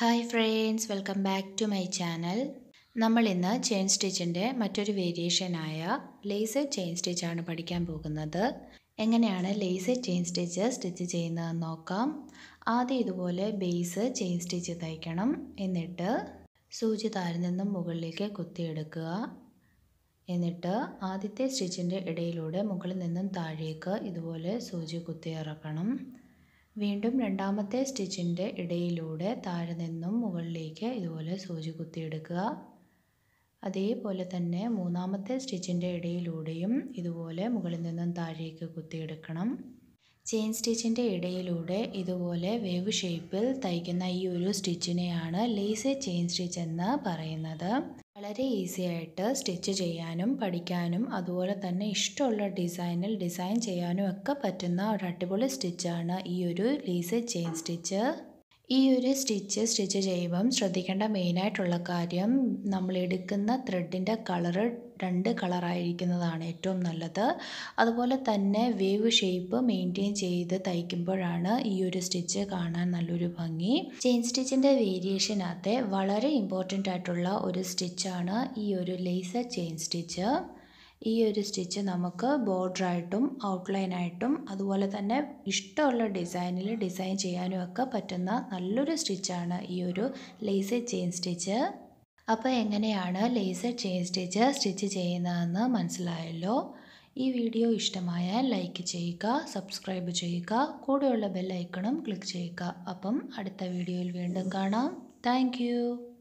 hi friends welcome back to my channel നമ്മൾ ഇന്ന് chain സ്റ്റിച്ചിൻ്റെ മറ്റൊരു വേരിയേഷനായ ലേസർ ചെയിൻ സ്റ്റിച്ചാണ് പഠിക്കാൻ പോകുന്നത് എങ്ങനെയാണ് ലേസർ ചെയിൻ സ്റ്റിച്ച് സ്റ്റിച്ച് ചെയ്യുന്നതെന്ന് നോക്കാം ആദ്യം ഇതുപോലെ ബേസ് ചെയിൻ സ്റ്റിച്ച് തയ്ക്കണം എന്നിട്ട് സൂചി താരിൽ നിന്നും മുകളിലേക്ക് കുത്തിയെടുക്കുക എന്നിട്ട് ആദ്യത്തെ സ്റ്റിച്ചിൻ്റെ ഇടയിലൂടെ മുകളിൽ നിന്നും താഴേക്ക് ഇതുപോലെ സൂചി കുത്തി ഇറക്കണം വീണ്ടും രണ്ടാമത്തെ സ്റ്റിച്ചിൻ്റെ ഇടയിലൂടെ താഴെ നിന്നും മുകളിലേക്ക് ഇതുപോലെ സൂചി കുത്തിയെടുക്കുക അതേപോലെ തന്നെ മൂന്നാമത്തെ സ്റ്റിച്ചിൻ്റെ ഇടയിലൂടെയും ഇതുപോലെ മുകളിൽ നിന്നും താഴേക്ക് കുത്തിയെടുക്കണം ചെയിൻ സ്റ്റിച്ചിൻ്റെ ഇടയിലൂടെ ഇതുപോലെ വേവ് ഷേപ്പിൽ തയ്ക്കുന്ന ഈ ഒരു സ്റ്റിച്ചിനെയാണ് ലേസ് ചെയിൻ സ്റ്റിച്ച് എന്ന് പറയുന്നത് വളരെ ഈസി ആയിട്ട് സ്റ്റിച്ച് ചെയ്യാനും പഠിക്കാനും അതുപോലെ തന്നെ ഇഷ്ടമുള്ള ഡിസൈനിൽ ഡിസൈൻ ചെയ്യാനും ഒക്കെ പറ്റുന്ന ഒരു അടിപൊളി സ്റ്റിച്ചാണ് ഈ ഒരു ലീസ് ചെയിൻ സ്റ്റിച്ച് ഈ ഒരു സ്റ്റിച്ച് സ്റ്റിച്ച് ചെയ്യുമ്പം ശ്രദ്ധിക്കേണ്ട മെയിനായിട്ടുള്ള കാര്യം നമ്മൾ എടുക്കുന്ന ത്രെഡിൻ്റെ കളറ് രണ്ട് കളറായിരിക്കുന്നതാണ് ഏറ്റവും നല്ലത് അതുപോലെ തന്നെ വേവ് ഷേപ്പ് മെയിൻറ്റെയിൻ ചെയ്ത് തയ്ക്കുമ്പോഴാണ് ഈ ഒരു സ്റ്റിച്ച് കാണാൻ നല്ലൊരു ഭംഗി ചെയിൻ സ്റ്റിച്ചിൻ്റെ വേരിയേഷനകത്തെ വളരെ ഇമ്പോർട്ടൻ്റ് ആയിട്ടുള്ള ഒരു സ്റ്റിച്ചാണ് ഈ ഒരു ലേസർ ചെയിൻ സ്റ്റിച്ച് ഈ ഒരു സ്റ്റിച്ച് നമുക്ക് ബോർഡറായിട്ടും ഔട്ട്ലൈനായിട്ടും അതുപോലെ തന്നെ ഇഷ്ടമുള്ള ഡിസൈനിൽ ഡിസൈൻ ചെയ്യാനും ഒക്കെ പറ്റുന്ന നല്ലൊരു സ്റ്റിച്ചാണ് ഈ ഒരു ലേസ് ചെയിൻ സ്റ്റിച്ച് അപ്പോൾ എങ്ങനെയാണ് ലേസർ ചെയിൻ സ്റ്റിച്ച് സ്റ്റിച്ച് ചെയ്യുന്നതെന്ന് മനസ്സിലായല്ലോ ഈ വീഡിയോ ഇഷ്ടമായാൽ ലൈക്ക് ചെയ്യുക സബ്സ്ക്രൈബ് ചെയ്യുക കൂടെയുള്ള ബെല്ലൈക്കണും ക്ലിക്ക് ചെയ്യുക അപ്പം അടുത്ത വീഡിയോയിൽ വീണ്ടും കാണാം താങ്ക്